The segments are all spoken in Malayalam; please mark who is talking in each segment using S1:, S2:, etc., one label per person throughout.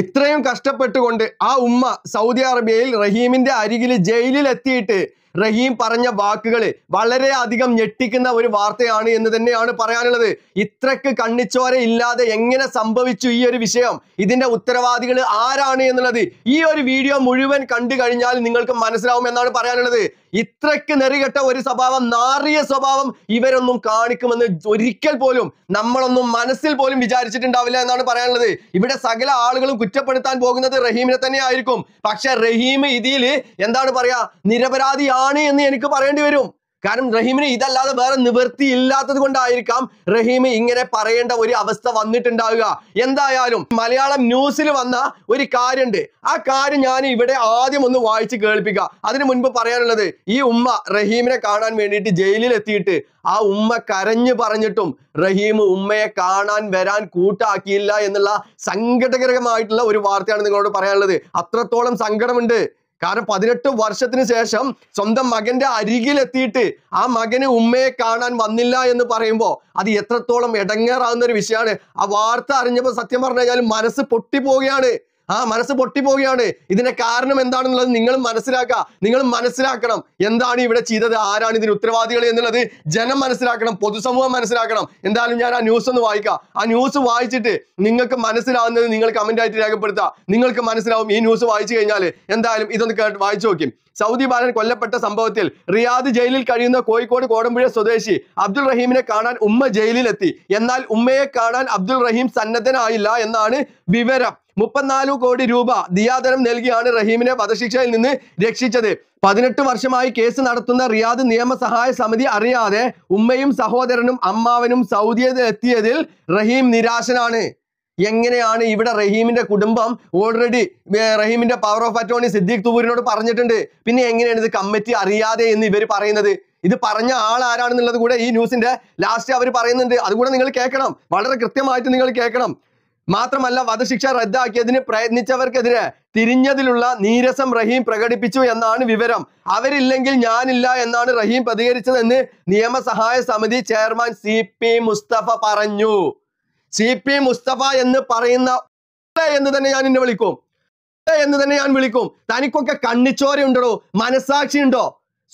S1: ഇത്രയും കഷ്ടപ്പെട്ടുകൊണ്ട് ആ ഉമ്മ സൗദി അറേബ്യയിൽ റഹീമിൻ്റെ അരികിൽ എത്തിയിട്ട് റഹീം പറഞ്ഞ വാക്കുകൾ അധികം ഞെട്ടിക്കുന്ന ഒരു വാർത്തയാണ് എന്ന് തന്നെയാണ് പറയാനുള്ളത് ഇത്രക്ക് കണ്ണിച്ചോര ഇല്ലാതെ എങ്ങനെ സംഭവിച്ചു ഈ ഒരു വിഷയം ഇതിന്റെ ഉത്തരവാദികൾ ആരാണ് എന്നുള്ളത് ഈ ഒരു വീഡിയോ മുഴുവൻ കണ്ടു കഴിഞ്ഞാൽ നിങ്ങൾക്ക് മനസ്സിലാവും എന്നാണ് പറയാനുള്ളത് ഇത്രക്ക് നെറികെട്ട ഒരു സ്വഭാവം നാറിയ സ്വഭാവം ഇവരൊന്നും കാണിക്കുമെന്ന് ഒരിക്കൽ പോലും നമ്മളൊന്നും മനസ്സിൽ പോലും വിചാരിച്ചിട്ടുണ്ടാവില്ല എന്നാണ് പറയാനുള്ളത് ഇവിടെ സകല ആളുകളും കുറ്റപ്പെടുത്താൻ പോകുന്നത് റഹീമിനെ തന്നെ ആയിരിക്കും പക്ഷെ റഹീം ഇതിൽ എന്താണ് പറയാ നിരപരാധിയാ ആണ് എന്ന് എനിക്ക് പറയേണ്ടി വരും കാരണം റഹീമിന് ഇതല്ലാതെ വേറെ നിവൃത്തി ഇല്ലാത്തത് കൊണ്ടായിരിക്കാം റഹീം ഇങ്ങനെ പറയേണ്ട ഒരു അവസ്ഥ വന്നിട്ടുണ്ടാവുക എന്തായാലും മലയാളം ന്യൂസിൽ വന്ന ഒരു കാര്യമുണ്ട് ആ കാര്യം ഞാൻ ഇവിടെ ആദ്യം ഒന്ന് വായിച്ച് കേൾപ്പിക്കുക അതിനു മുൻപ് പറയാനുള്ളത് ഈ ഉമ്മ റഹീമിനെ കാണാൻ വേണ്ടിയിട്ട് ജയിലിൽ എത്തിയിട്ട് ആ ഉമ്മ കരഞ്ഞു പറഞ്ഞിട്ടും റഹീം ഉമ്മയെ കാണാൻ വരാൻ കൂട്ടാക്കിയില്ല എന്നുള്ള സങ്കടകരമായിട്ടുള്ള ഒരു വാർത്തയാണ് നിങ്ങളോട് പറയാനുള്ളത് അത്രത്തോളം സങ്കടമുണ്ട് കാരണം പതിനെട്ട് വർഷത്തിന് ശേഷം സ്വന്തം മകന്റെ അരികിലെത്തിയിട്ട് ആ മകന് ഉമ്മയെ കാണാൻ വന്നില്ല എന്ന് പറയുമ്പോൾ അത് എത്രത്തോളം ഇടങ്ങേറാവുന്ന ഒരു വിഷയമാണ് ആ വാർത്ത അറിഞ്ഞപ്പോൾ സത്യം പറഞ്ഞു കഴിഞ്ഞാൽ മനസ്സ് പൊട്ടിപ്പോവുകയാണ് ആ മനസ്സ് പൊട്ടിപ്പോവുകയാണ് ഇതിന്റെ കാരണം എന്താണെന്നുള്ളത് നിങ്ങൾ മനസ്സിലാക്കുക നിങ്ങൾ മനസ്സിലാക്കണം എന്താണ് ഇവിടെ ചെയ്തത് ആരാണ് ഇതിന് ഉത്തരവാദികൾ എന്നുള്ളത് ജനം മനസ്സിലാക്കണം പൊതുസമൂഹം മനസ്സിലാക്കണം എന്തായാലും ഞാൻ ആ ന്യൂസ് ഒന്ന് വായിക്കാം ആ ന്യൂസ് വായിച്ചിട്ട് നിങ്ങൾക്ക് മനസ്സിലാവുന്നത് നിങ്ങൾ കമന്റ് ആയിട്ട് രേഖപ്പെടുത്തുക നിങ്ങൾക്ക് മനസ്സിലാവും ഈ ന്യൂസ് വായിച്ചു കഴിഞ്ഞാൽ എന്തായാലും ഇതൊന്ന് കേട്ട് വായിച്ചു നോക്കും സൗദി ബാലൻ കൊല്ലപ്പെട്ട സംഭവത്തിൽ റിയാദ് ജയിലിൽ കഴിയുന്ന കോഴിക്കോട് കോടമ്പുഴ സ്വദേശി അബ്ദുൾ റഹീമിനെ കാണാൻ ഉമ്മ ജയിലിലെത്തി എന്നാൽ ഉമ്മയെ കാണാൻ അബ്ദുൾ റഹീം സന്നദ്ധനായില്ല എന്നാണ് വിവരം മുപ്പത്തിനാല് കോടി രൂപ ദിയാദനം നൽകിയാണ് റഹീമിനെ വധശിക്ഷയിൽ നിന്ന് രക്ഷിച്ചത് പതിനെട്ട് വർഷമായി കേസ് നടത്തുന്ന റിയാദ് നിയമസഹായ സമിതി അറിയാതെ ഉമ്മയും സഹോദരനും അമ്മാവനും സൗദിയിൽ എത്തിയതിൽ റഹീം നിരാശനാണ് എങ്ങനെയാണ് ഇവിടെ റഹീമിന്റെ കുടുംബം ഓൾറെഡി റഹീമിന്റെ പവർ ഓഫ് അറ്റോണി സിദ്ദീഖ് തൂരിനോട് പറഞ്ഞിട്ടുണ്ട് പിന്നെ എങ്ങനെയാണ് ഇത് കമ്മിറ്റി അറിയാതെ എന്ന് ഇവർ പറയുന്നത് ഇത് പറഞ്ഞ ആൾ ആരാണെന്നുള്ളത് കൂടെ ഈ ന്യൂസിന്റെ ലാസ്റ്റ് അവർ പറയുന്നുണ്ട് അതുകൂടെ നിങ്ങൾ കേൾക്കണം വളരെ കൃത്യമായിട്ട് നിങ്ങൾ കേൾക്കണം മാത്രമല്ല വധശിക്ഷ റദ്ദാക്കിയതിന് പ്രയത്നിച്ചവർക്കെതിരെ തിരിഞ്ഞതിലുള്ള നീരസം റഹീം പ്രകടിപ്പിച്ചു എന്നാണ് വിവരം അവരില്ലെങ്കിൽ ഞാനില്ല എന്നാണ് റഹീം പ്രതികരിച്ചതെന്ന് നിയമസഹായ സമിതി ചെയർമാൻ സി പി മുസ്തഫ പറഞ്ഞു സി പി മുസ്തഫ എന്ന് പറയുന്ന എന്ന് തന്നെ ഞാൻ എന്നെ വിളിക്കും എന്ന് തന്നെ ഞാൻ വിളിക്കും തനിക്കൊക്കെ കണ്ണിച്ചോര ഉണ്ടോ മനസാക്ഷി ഉണ്ടോ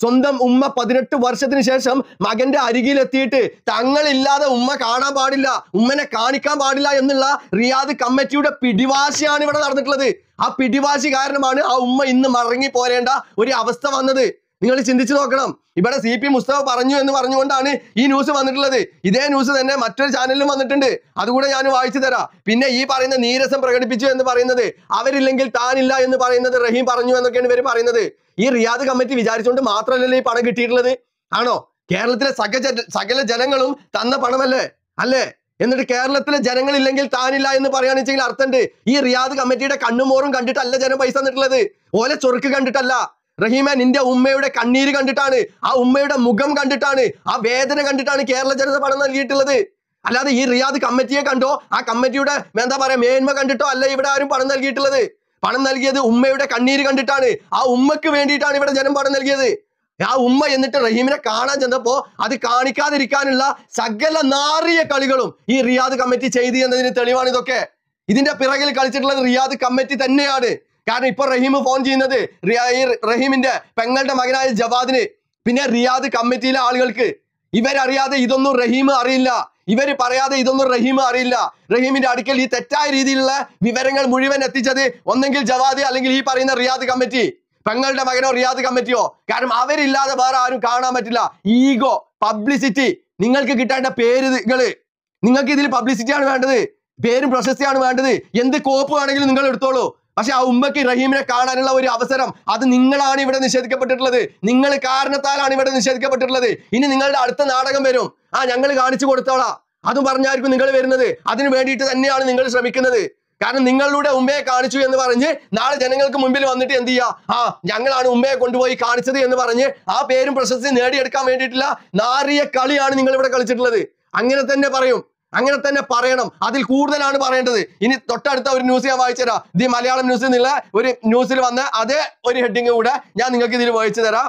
S1: സ്വന്തം ഉമ്മ പതിനെട്ട് വർഷത്തിന് ശേഷം മകന്റെ അരികിലെത്തിയിട്ട് തങ്ങളില്ലാതെ ഉമ്മ കാണാൻ പാടില്ല ഉമ്മനെ കാണിക്കാൻ പാടില്ല എന്നുള്ള റിയാദ് കമ്മിറ്റിയുടെ പിടിവാശിയാണ് ഇവിടെ നടന്നിട്ടുള്ളത് ആ പിടിവാശി കാരണമാണ് ആ ഉമ്മ ഇന്ന് മടങ്ങി പോരേണ്ട ഒരു അവസ്ഥ വന്നത് നിങ്ങൾ ചിന്തിച്ചു നോക്കണം ഇവിടെ സി പി മുസ്തഫ പറഞ്ഞു എന്ന് പറഞ്ഞുകൊണ്ടാണ് ഈ ന്യൂസ് വന്നിട്ടുള്ളത് ഇതേ ന്യൂസ് തന്നെ മറ്റൊരു ചാനലിലും വന്നിട്ടുണ്ട് അതുകൂടെ ഞാൻ വായിച്ചു തരാം പിന്നെ ഈ പറയുന്ന നീരസം പ്രകടിപ്പിച്ചു എന്ന് പറയുന്നത് അവരില്ലെങ്കിൽ താനില്ല എന്ന് പറയുന്നത് റഹീം പറഞ്ഞു എന്നൊക്കെയാണ് ഇവർ പറയുന്നത് ഈ റിയാദ് കമ്മിറ്റി വിചാരിച്ചുകൊണ്ട് മാത്രമല്ലല്ലോ ഈ പണം കിട്ടിയിട്ടുള്ളത് ആണോ കേരളത്തിലെ സക സകല ജനങ്ങളും തന്ന പണമല്ലേ അല്ലേ എന്നിട്ട് കേരളത്തിലെ ജനങ്ങൾ ഇല്ലെങ്കിൽ താനില്ല എന്ന് പറയുകയാണെന്നുവെച്ചെങ്കിൽ അർത്ഥമുണ്ട് ഈ റിയാദ് കമ്മിറ്റിയുടെ കണ്ണുമോറും കണ്ടിട്ടല്ല ജനം പൈസ തന്നിട്ടുള്ളത് ഓലെ ചൊറുക്ക് കണ്ടിട്ടല്ല റഹീമാൻ നിന്റെ ഉമ്മയുടെ കണ്ണീര് കണ്ടിട്ടാണ് ആ ഉമ്മയുടെ മുഖം കണ്ടിട്ടാണ് ആ വേദന കണ്ടിട്ടാണ് കേരള ജനത പണം നൽകിയിട്ടുള്ളത് അല്ലാതെ ഈ റിയാദ് കമ്മിറ്റിയെ കണ്ടോ ആ കമ്മിറ്റിയുടെ എന്താ പറയാ മേന്മ കണ്ടിട്ടോ അല്ല ഇവിടെ ആരും പണം നൽകിയിട്ടുള്ളത് പണം നൽകിയത് ഉമ്മയുടെ കണ്ണീര് കണ്ടിട്ടാണ് ആ ഉമ്മക്ക് വേണ്ടിയിട്ടാണ് ഇവിടെ ജനം പണം നൽകിയത് ആ ഉമ്മ എന്നിട്ട് റഹീമിനെ കാണാൻ ചെന്നപ്പോ അത് കാണിക്കാതിരിക്കാനുള്ള സകല നാറിയ കളികളും ഈ റിയാദ് കമ്മിറ്റി ചെയ്തു എന്നതിന് തെളിവാണ് ഇതൊക്കെ ഇതിന്റെ പിറകിൽ കളിച്ചിട്ടുള്ളത് റിയാദ് കമ്മിറ്റി തന്നെയാണ് കാരണം ഇപ്പൊ റഹീം ഫോൺ ചെയ്യുന്നത് റഹീമിന്റെ പെങ്ങളുടെ മകനായ ജവാദിന് പിന്നെ റിയാദ് കമ്മിറ്റിയിലെ ആളുകൾക്ക് ഇവരറിയാതെ ഇതൊന്നും റഹീം അറിയില്ല ഇവർ പറയാതെ ഇതൊന്നും റഹീം അറിയില്ല റഹീമിന്റെ അടുക്കൽ ഈ തെറ്റായ രീതിയിലുള്ള വിവരങ്ങൾ മുഴുവൻ എത്തിച്ചത് ഒന്നെങ്കിൽ ജവാദ് അല്ലെങ്കിൽ ഈ പറയുന്ന റിയാദ് കമ്മിറ്റി പെങ്ങളുടെ മകനോ റിയാദ് കമ്മിറ്റിയോ കാരണം അവരില്ലാതെ വേറെ ആരും കാണാൻ പറ്റില്ല ഈഗോ പബ്ലിസിറ്റി നിങ്ങൾക്ക് കിട്ടേണ്ട പേരുകള് നിങ്ങൾക്ക് ഇതിൽ പബ്ലിസിറ്റിയാണ് വേണ്ടത് പേരും പ്രശസ്തിയാണ് വേണ്ടത് എന്ത് കോപ്പ് വേണമെങ്കിലും നിങ്ങൾ എടുത്തോളൂ പക്ഷെ ആ ഉമ്മക്ക് റഹീമിനെ കാണാനുള്ള ഒരു അവസരം അത് നിങ്ങളാണ് ഇവിടെ നിഷേധിക്കപ്പെട്ടിട്ടുള്ളത് നിങ്ങൾ കാരണത്താലാണ് ഇവിടെ നിഷേധിക്കപ്പെട്ടിട്ടുള്ളത് ഇനി നിങ്ങളുടെ അടുത്ത നാടകം വരും ആ ഞങ്ങൾ കാണിച്ചു കൊടുത്തോളാം അതും പറഞ്ഞായിരിക്കും നിങ്ങൾ വരുന്നത് അതിന് വേണ്ടിയിട്ട് തന്നെയാണ് നിങ്ങൾ ശ്രമിക്കുന്നത് കാരണം നിങ്ങളുടെ ഉമ്മയെ കാണിച്ചു എന്ന് പറഞ്ഞ് നാളെ ജനങ്ങൾക്ക് മുമ്പിൽ വന്നിട്ട് എന്ത് ചെയ്യുക ആ ഞങ്ങളാണ് ഉമ്മയെ കൊണ്ടുപോയി കാണിച്ചത് എന്ന് പറഞ്ഞ് ആ പേരും പ്രശസ്തി നേടിയെടുക്കാൻ വേണ്ടിയിട്ടുള്ള നാറിയ കളിയാണ് നിങ്ങൾ ഇവിടെ കളിച്ചിട്ടുള്ളത് അങ്ങനെ തന്നെ പറയും അങ്ങനെ തന്നെ പറയണം അതിൽ കൂടുതലാണ് പറയേണ്ടത് ഇനി തൊട്ടടുത്ത ഒരു ന്യൂസ് ഞാൻ വായിച്ചുതരാം ദി മലയാളം ന്യൂസിൽ നിന്നുള്ള ഒരു ന്യൂസിൽ വന്ന അതേ ഒരു ഹെഡിങ് കൂടെ ഞാൻ നിങ്ങൾക്ക് ഇതിൽ വായിച്ചു തരാം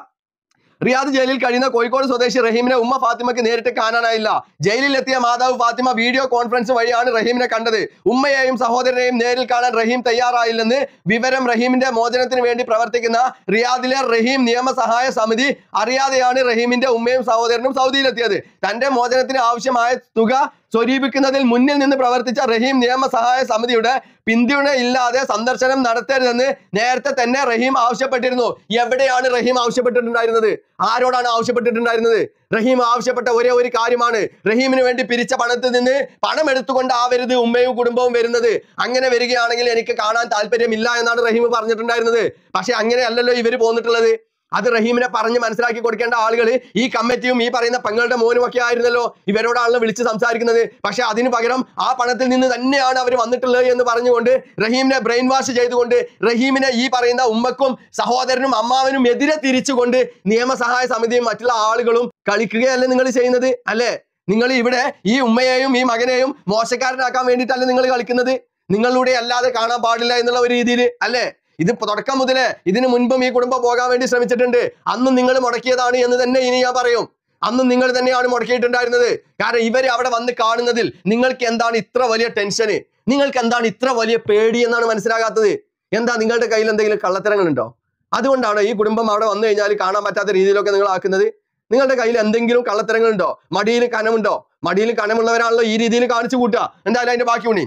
S1: റിയാദ് ജയിലിൽ കഴിയുന്ന കോഴിക്കോട് സ്വദേശി റഹീമിനെ ഉമ്മ ഫാത്തിമയ്ക്ക് നേരിട്ട് കാണാനായില്ല ജയിലിലെത്തിയ മാതാവ് ഫാത്തിമ വീഡിയോ കോൺഫറൻസ് വഴിയാണ് റഹീമിനെ കണ്ടത് ഉമ്മയെയും സഹോദരനെയും നേരിൽ കാണാൻ റഹീം തയ്യാറായില്ലെന്ന് വിവരം റഹീമിന്റെ മോചനത്തിന് വേണ്ടി പ്രവർത്തിക്കുന്ന റിയാദിലെ റഹീം നിയമസഹായ സമിതി അറിയാതെയാണ് റഹീമിന്റെ ഉമ്മയും സഹോദരനും സൗദിയിലെത്തിയത് തന്റെ മോചനത്തിന് ആവശ്യമായ തുക സ്വരൂപിക്കുന്നതിൽ മുന്നിൽ നിന്ന് പ്രവർത്തിച്ച റഹീം നിയമ സഹായ സമിതിയുടെ പിന്തുണ ഇല്ലാതെ സന്ദർശനം നടത്തരുതെന്ന് നേരത്തെ തന്നെ റഹീം ആവശ്യപ്പെട്ടിരുന്നു എവിടെയാണ് റഹീം ആവശ്യപ്പെട്ടിട്ടുണ്ടായിരുന്നത് ആരോടാണ് ആവശ്യപ്പെട്ടിട്ടുണ്ടായിരുന്നത് റഹീം ആവശ്യപ്പെട്ട ഒരേ ഒരു കാര്യമാണ് റഹീമിന് വേണ്ടി പിരിച്ച പണത്തിൽ നിന്ന് പണം എടുത്തുകൊണ്ടാവരുത് ഉമ്മയും കുടുംബവും വരുന്നത് അങ്ങനെ വരികയാണെങ്കിൽ എനിക്ക് കാണാൻ താല്പര്യമില്ല എന്നാണ് റഹീം പറഞ്ഞിട്ടുണ്ടായിരുന്നത് പക്ഷെ അങ്ങനെയല്ലല്ലോ ഇവർ പോന്നിട്ടുള്ളത് അത് റഹീമിനെ പറഞ്ഞ് മനസ്സിലാക്കി കൊടുക്കേണ്ട ആളുകൾ ഈ കമ്മിറ്റിയും ഈ പറയുന്ന പെങ്ങളുടെ മോനും ഒക്കെ ആയിരുന്നല്ലോ ഇവരോടാണല്ലോ വിളിച്ച് സംസാരിക്കുന്നത് പക്ഷെ അതിന് പകരം ആ പണത്തിൽ നിന്ന് തന്നെയാണ് അവർ വന്നിട്ടുള്ളത് എന്ന് പറഞ്ഞുകൊണ്ട് റഹീമിനെ ബ്രെയിൻ വാഷ് ചെയ്തുകൊണ്ട് റഹീമിനെ ഈ പറയുന്ന ഉമ്മക്കും സഹോദരനും അമ്മാവനും എതിരെ തിരിച്ചുകൊണ്ട് നിയമസഹായ സമിതിയും മറ്റുള്ള ആളുകളും കളിക്കുകയല്ലേ നിങ്ങൾ ചെയ്യുന്നത് അല്ലേ നിങ്ങൾ ഇവിടെ ഈ ഉമ്മയെയും ഈ മകനെയും മോശക്കാരനാക്കാൻ വേണ്ടിയിട്ടല്ലേ നിങ്ങൾ കളിക്കുന്നത് നിങ്ങളിലൂടെ അല്ലാതെ കാണാൻ പാടില്ല എന്നുള്ള ഒരു രീതിയിൽ അല്ലേ ഇത് തുടക്കം മുതലേ ഇതിനു മുൻപും ഈ കുടുംബം പോകാൻ വേണ്ടി ശ്രമിച്ചിട്ടുണ്ട് അന്നും നിങ്ങൾ മുടക്കിയതാണ് എന്ന് തന്നെ ഇനി ഞാൻ പറയും അന്നും നിങ്ങൾ തന്നെയാണ് മുടക്കിയിട്ടുണ്ടായിരുന്നത് കാരണം ഇവർ അവിടെ വന്ന് കാണുന്നതിൽ നിങ്ങൾക്ക് എന്താണ് ഇത്ര വലിയ ടെൻഷന് നിങ്ങൾക്ക് എന്താണ് ഇത്ര വലിയ പേടി എന്നാണ് മനസ്സിലാകാത്തത് എന്താ നിങ്ങളുടെ കയ്യിൽ എന്തെങ്കിലും കള്ളത്തരങ്ങളുണ്ടോ അതുകൊണ്ടാണ് ഈ കുടുംബം അവിടെ വന്നു കഴിഞ്ഞാൽ കാണാൻ പറ്റാത്ത രീതിയിലൊക്കെ നിങ്ങൾ ആക്കുന്നത് നിങ്ങളുടെ കയ്യിൽ എന്തെങ്കിലും കള്ളത്തരങ്ങളുണ്ടോ മടിയിൽ കനമുണ്ടോ മടിയിൽ കനമുള്ളവരാണല്ലോ ഈ രീതിയിൽ കാണിച്ചു കൂട്ടുക എന്തായാലും അതിന്റെ ബാക്കി ഉണി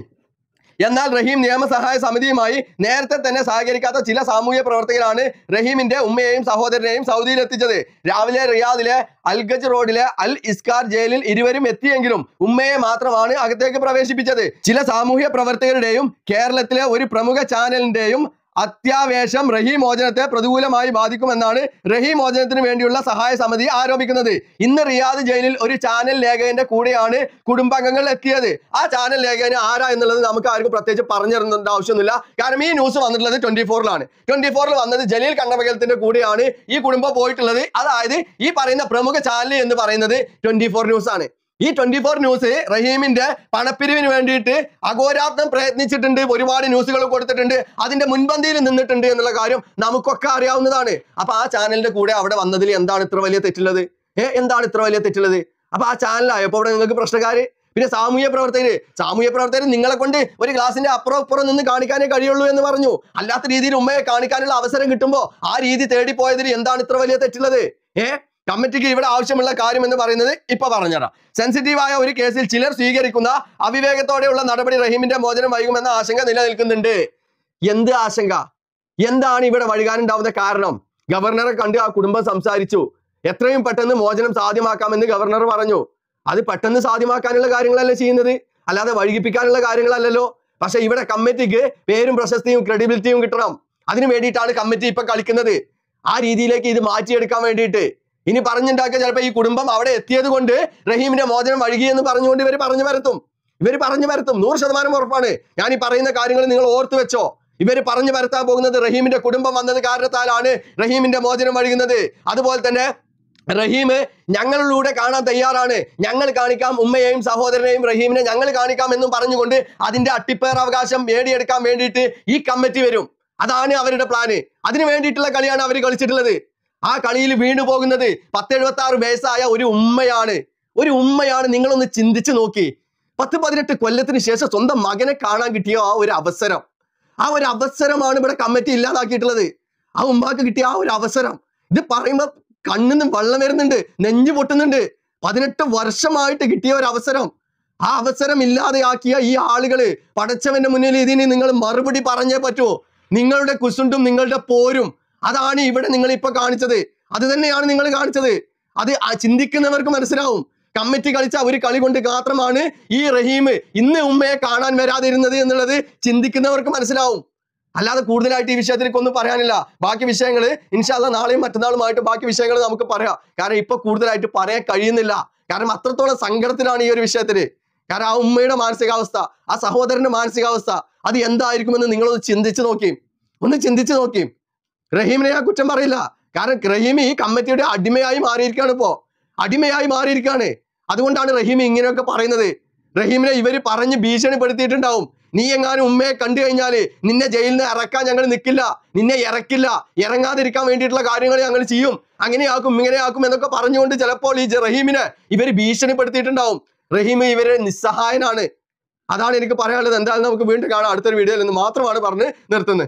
S1: എന്നാൽ റഹീം നിയമസഹായ സമിതിയുമായി നേരത്തെ തന്നെ സഹകരിക്കാത്ത ചില സാമൂഹ്യ പ്രവർത്തകരാണ് റഹീമിന്റെ ഉമ്മയെയും സഹോദരനെയും സൗദിയിൽ എത്തിച്ചത് രാവിലെ റിയാദിലെ അൽഗജ് റോഡിലെ അൽ ഇസ്കാർ ജയിലിൽ ഇരുവരും എത്തിയെങ്കിലും ഉമ്മയെ മാത്രമാണ് അകത്തേക്ക് പ്രവേശിപ്പിച്ചത് ചില സാമൂഹ്യ പ്രവർത്തകരുടെയും കേരളത്തിലെ ഒരു പ്രമുഖ ചാനലിന്റെയും അത്യാവേശം റഹിമോചനത്തെ പ്രതികൂലമായി ബാധിക്കുമെന്നാണ് റഹിമോചനത്തിന് വേണ്ടിയുള്ള സഹായ സമിതി ആരോപിക്കുന്നത് ഇന്ന് റിയാദ് ജയിലിൽ ഒരു ചാനൽ ലേഖകന്റെ കൂടെയാണ് കുടുംബാംഗങ്ങൾ എത്തിയത് ആ ചാനൽ ലേഖകന് ആരാ എന്നുള്ളത് നമുക്ക് ആർക്കും പ്രത്യേകിച്ച് പറഞ്ഞിരുന്നതിന്റെ ആവശ്യമൊന്നുമില്ല കാരണം ഈ ന്യൂസ് വന്നിട്ടുള്ളത് ട്വന്റി ഫോറിലാണ് ട്വന്റി ഫോറിൽ വന്നത് ജലീൽ കണ്ണമകലത്തിന്റെ കൂടെയാണ് ഈ കുടുംബം പോയിട്ടുള്ളത് അതായത് ഈ പറയുന്ന പ്രമുഖ ചാനൽ എന്ന് പറയുന്നത് ട്വന്റി ന്യൂസ് ആണ് ഈ ട്വന്റി ഫോർ ന്യൂസ് റഹീമിന്റെ പണപ്പിരിവിന് വേണ്ടിയിട്ട് അഘോരാർത്ഥം പ്രയത്നിച്ചിട്ടുണ്ട് ഒരുപാട് ന്യൂസുകൾ കൊടുത്തിട്ടുണ്ട് അതിന്റെ മുൻപന്തിയിൽ നിന്നിട്ടുണ്ട് എന്നുള്ള കാര്യം നമുക്കൊക്കെ അറിയാവുന്നതാണ് അപ്പൊ ആ ചാനലിന്റെ കൂടെ അവിടെ വന്നതിൽ എന്താണ് ഇത്ര വലിയ തെറ്റുള്ളത് ഏ എന്താണ് ഇത്ര വലിയ തെറ്റുള്ളത് അപ്പൊ ആ ചാനലായപ്പോൾ അവിടെ നിങ്ങൾക്ക് പ്രശ്നക്കാര് പിന്നെ സാമൂഹ്യ പ്രവർത്തകര് സാമൂഹ്യ പ്രവർത്തകർ നിങ്ങളെ കൊണ്ട് ഒരു ഗ്ലാസിന്റെ അപ്പുറം അപ്പുറം നിന്ന് കാണിക്കാനേ കഴിയുള്ളൂ എന്ന് പറഞ്ഞു അല്ലാത്ത രീതിയിൽ ഉമ്മയെ കാണിക്കാനുള്ള അവസരം കിട്ടുമ്പോ ആ രീതി തേടി പോയതിൽ എന്താണ് ഇത്ര വലിയ തെറ്റുള്ളത് ഏഹ് കമ്മിറ്റിക്ക് ഇവിടെ ആവശ്യമുള്ള കാര്യം എന്ന് പറയുന്നത് ഇപ്പൊ പറഞ്ഞതാണ് സെൻസിറ്റീവായ ഒരു കേസിൽ ചിലർ സ്വീകരിക്കുന്ന അവിവേകത്തോടെയുള്ള നടപടി റഹീമിന്റെ മോചനം വൈകുമെന്ന ആശങ്ക നിലനിൽക്കുന്നുണ്ട് എന്ത് ആശങ്ക എന്താണ് ഇവിടെ വഴികാനുണ്ടാവുന്ന കാരണം ഗവർണറെ കണ്ട് ആ കുടുംബം സംസാരിച്ചു എത്രയും പെട്ടെന്ന് മോചനം സാധ്യമാക്കാമെന്ന് ഗവർണർ പറഞ്ഞു അത് പെട്ടെന്ന് സാധ്യമാക്കാനുള്ള കാര്യങ്ങളല്ലേ ചെയ്യുന്നത് അല്ലാതെ വഴുകിപ്പിക്കാനുള്ള കാര്യങ്ങളല്ലല്ലോ പക്ഷെ ഇവിടെ കമ്മിറ്റിക്ക് പേരും പ്രശസ്തിയും ക്രെഡിബിലിറ്റിയും കിട്ടണം അതിനു വേണ്ടിയിട്ടാണ് കമ്മിറ്റി ഇപ്പൊ കളിക്കുന്നത് ആ രീതിയിലേക്ക് ഇത് മാറ്റിയെടുക്കാൻ വേണ്ടിയിട്ട് ഇനി പറഞ്ഞുണ്ടാക്കുക ചിലപ്പോൾ ഈ കുടുംബം അവിടെ എത്തിയത് കൊണ്ട് റഹീമിന്റെ മോചനം വഴുകി എന്ന് പറഞ്ഞുകൊണ്ട് ഇവർ പറഞ്ഞു വരത്തും ഇവർ പറഞ്ഞു വരത്തും നൂറ് ശതമാനം ഉറപ്പാണ് ഞാൻ ഈ പറയുന്ന കാര്യങ്ങൾ നിങ്ങൾ ഓർത്തു വെച്ചോ ഇവർ പറഞ്ഞു വരത്താൻ പോകുന്നത് റഹീമിന്റെ കുടുംബം വന്നത് കാരണത്താലാണ് റഹീമിന്റെ മോചനം വഴുകുന്നത് അതുപോലെ തന്നെ റഹീം ഞങ്ങളിലൂടെ കാണാൻ തയ്യാറാണ് ഞങ്ങൾ കാണിക്കാം ഉമ്മയെയും സഹോദരനെയും റഹീമിനെ ഞങ്ങൾ കാണിക്കാം എന്നും പറഞ്ഞുകൊണ്ട് അതിന്റെ അട്ടിപ്പേർ അവകാശം നേടിയെടുക്കാൻ വേണ്ടിയിട്ട് ഈ കമ്മിറ്റി വരും അതാണ് അവരുടെ പ്ലാന് അതിനു വേണ്ടിയിട്ടുള്ള കളിയാണ് അവർ കളിച്ചിട്ടുള്ളത് ആ കളിയിൽ വീണു പോകുന്നത് പത്തെഴുപത്തി ആറ് വയസ്സായ ഒരു ഉമ്മയാണ് ഒരു ഉമ്മയാണ് നിങ്ങളൊന്ന് ചിന്തിച്ചു നോക്കി പത്ത് പതിനെട്ട് കൊല്ലത്തിന് ശേഷം സ്വന്തം മകനെ കാണാൻ കിട്ടിയ ആ ഒരു അവസരം ആ ഒരു അവസരമാണ് ഇവിടെ കമ്മിറ്റി ഇല്ലാതാക്കിയിട്ടുള്ളത് ആ ഉമ്മാക്ക് കിട്ടിയ ആ ഒരു അവസരം ഇത് പറയുമ്പോൾ കണ്ണിന്ന് വെള്ളം വരുന്നുണ്ട് നെഞ്ചു പൊട്ടുന്നുണ്ട് പതിനെട്ട് വർഷമായിട്ട് കിട്ടിയ ഒരു അവസരം ആ അവസരം ഇല്ലാതെയാക്കിയ ഈ ആളുകള് പടച്ചവന്റെ മുന്നിൽ ഇതിന് നിങ്ങൾ മറുപടി പറഞ്ഞേ പറ്റുമോ നിങ്ങളുടെ കുസുണ്ടും നിങ്ങളുടെ പോരും അതാണ് ഇവിടെ നിങ്ങൾ ഇപ്പൊ കാണിച്ചത് അത് തന്നെയാണ് നിങ്ങൾ കാണിച്ചത് അത് ചിന്തിക്കുന്നവർക്ക് മനസ്സിലാവും കമ്മിറ്റി കളിച്ച ഒരു കളി കൊണ്ട് മാത്രമാണ് ഈ റഹീം ഇന്ന് ഉമ്മയെ കാണാൻ വരാതിരുന്നത് എന്നുള്ളത് ചിന്തിക്കുന്നവർക്ക് മനസ്സിലാവും അല്ലാതെ കൂടുതലായിട്ട് ഈ വിഷയത്തിലേക്ക് ഒന്നും പറയാനില്ല ബാക്കി വിഷയങ്ങൾ ഇൻഷാല്ല നാളെയും മറ്റന്നാളുമായിട്ട് ബാക്കി വിഷയങ്ങൾ നമുക്ക് പറയാം കാരണം ഇപ്പൊ കൂടുതലായിട്ട് പറയാൻ കഴിയുന്നില്ല കാരണം അത്രത്തോളം സങ്കടത്തിലാണ് ഈ ഒരു വിഷയത്തില് കാരണം ആ ഉമ്മയുടെ മാനസികാവസ്ഥ ആ സഹോദരന്റെ മാനസികാവസ്ഥ അത് എന്തായിരിക്കുമെന്ന് നിങ്ങളൊന്ന് ചിന്തിച്ചു നോക്കിയും ഒന്ന് ചിന്തിച്ചു നോക്കിയും റഹീമിനെ ഞാൻ കുറ്റം പറയില്ല കാരണം റഹീമി ഈ കമ്മിറ്റിയുടെ അടിമയായി മാറിയിരിക്കുകയാണ് ഇപ്പോ അടിമയായി മാറിയിരിക്കുകയാണ് അതുകൊണ്ടാണ് റഹീം ഇങ്ങനെയൊക്കെ പറയുന്നത് റഹീമിനെ ഇവർ പറഞ്ഞ് ഭീഷണിപ്പെടുത്തിയിട്ടുണ്ടാവും നീ എങ്ങാനും ഉമ്മയെ കണ്ടു കഴിഞ്ഞാൽ നിന്നെ ജയിലിൽ നിന്ന് ഇറക്കാൻ ഞങ്ങൾ നിൽക്കില്ല നിന്നെ ഇറക്കില്ല ഇറങ്ങാതിരിക്കാൻ വേണ്ടിയിട്ടുള്ള കാര്യങ്ങൾ ഞങ്ങൾ ചെയ്യും അങ്ങനെയാക്കും ഇങ്ങനെയാക്കും എന്നൊക്കെ പറഞ്ഞുകൊണ്ട് ചിലപ്പോൾ ഈ റഹീമിനെ ഇവർ ഭീഷണിപ്പെടുത്തിയിട്ടുണ്ടാവും റഹീം ഇവരെ നിസ്സഹായനാണ് അതാണ് എനിക്ക് പറയാനുള്ളത് എന്തായാലും നമുക്ക് വീണ്ടും കാണാം അടുത്തൊരു വീഡിയോയിൽ നിന്ന് മാത്രമാണ് പറഞ്ഞ് നിർത്തുന്നത്